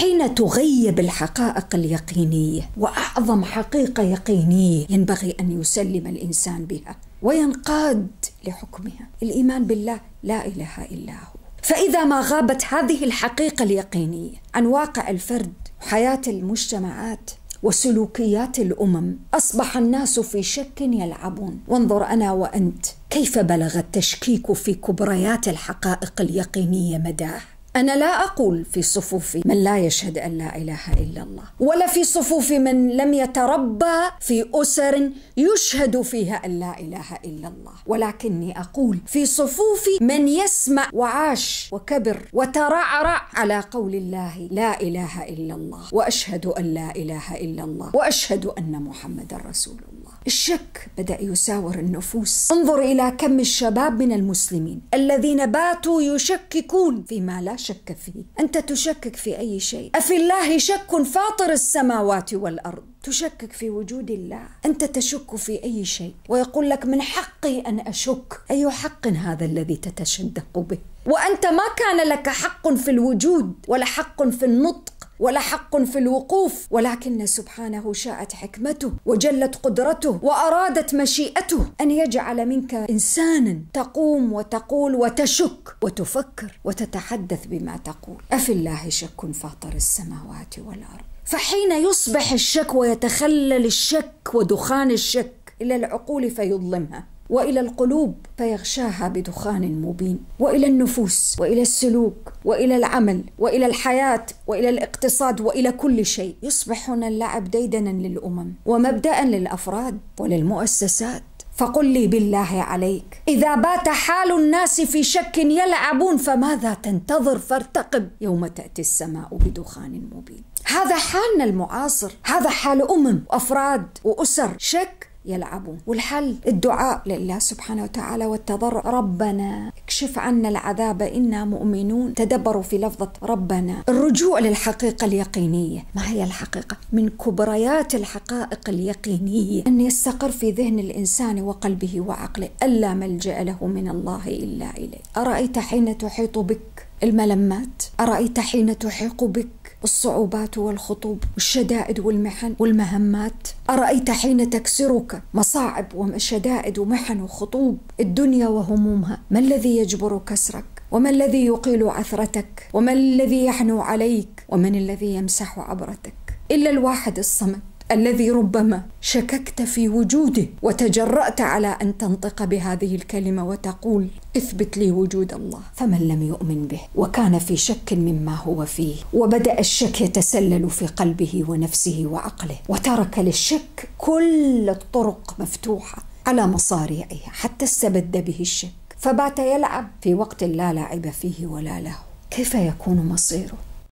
حين تغيب الحقائق اليقينيه واعظم حقيقه يقينيه ينبغي ان يسلم الانسان بها وينقاد لحكمها الايمان بالله لا اله الا هو فاذا ما غابت هذه الحقيقه اليقينيه عن واقع الفرد وحياه المجتمعات وسلوكيات الامم اصبح الناس في شك يلعبون وانظر انا وانت كيف بلغ التشكيك في كبريات الحقائق اليقينيه مداه أنا لا أقول في صفوف من لا يشهد أن لا إله إلا الله ولا في صفوف من لم يتربى في أسر يشهد فيها أن لا إله إلا الله ولكني أقول في صفوف من يسمع وعاش وكبر وترعرع على قول الله لا إله إلا الله وأشهد أن لا إله إلا الله وأشهد أن محمد رسول الله الشك بدا يساور النفوس انظر الى كم الشباب من المسلمين الذين باتوا يشككون فيما لا شك فيه انت تشكك في اي شيء افي الله شك فاطر السماوات والارض تشكك في وجود الله انت تشك في اي شيء ويقول لك من حقي ان اشك اي حق هذا الذي تتشدق به وانت ما كان لك حق في الوجود ولا حق في النطق ولا حق في الوقوف ولكن سبحانه شاءت حكمته وجلت قدرته وارادت مشيئته ان يجعل منك انسانا تقوم وتقول وتشك وتفكر وتتحدث بما تقول افي الله شك فاطر السماوات والارض فحين يصبح الشك ويتخلل الشك ودخان الشك الى العقول فيظلمها والى القلوب فيغشاها بدخان مبين والى النفوس والى السلوك والى العمل والى الحياه والى الاقتصاد والى كل شيء يصبح هنا اللعب ديدنا للامم ومبدا للافراد وللمؤسسات فقل لي بالله عليك اذا بات حال الناس في شك يلعبون فماذا تنتظر فارتقب يوم تاتي السماء بدخان مبين هذا حالنا المعاصر هذا حال امم وافراد واسر شك يلعبون والحل الدعاء لله سبحانه وتعالى والتضرع ربنا اكشف عنا العذاب إنا مؤمنون تدبروا في لفظة ربنا الرجوع للحقيقة اليقينية ما هي الحقيقة؟ من كبريات الحقائق اليقينية أن يستقر في ذهن الإنسان وقلبه وعقله ألا ملجأ له من الله إلا إليه أرأيت حين تحيط بك الملمات أرأيت حين تحيق بك الصعوبات والخطوب والشدائد والمحن والمهمات أرأيت حين تكسرك مصاعب وشدائد ومحن وخطوب الدنيا وهمومها ما الذي يجبر كسرك وما الذي يقيل عثرتك وما الذي يحنو عليك ومن الذي يمسح عبرتك إلا الواحد الصمد الذي ربما شككت في وجوده وتجرأت على أن تنطق بهذه الكلمة وتقول اثبت لي وجود الله فمن لم يؤمن به وكان في شك مما هو فيه وبدأ الشك يتسلل في قلبه ونفسه وعقله وترك للشك كل الطرق مفتوحة على مصاريعها حتى استبد به الشك فبات يلعب في وقت لا لعب فيه ولا له كيف يكون مصيره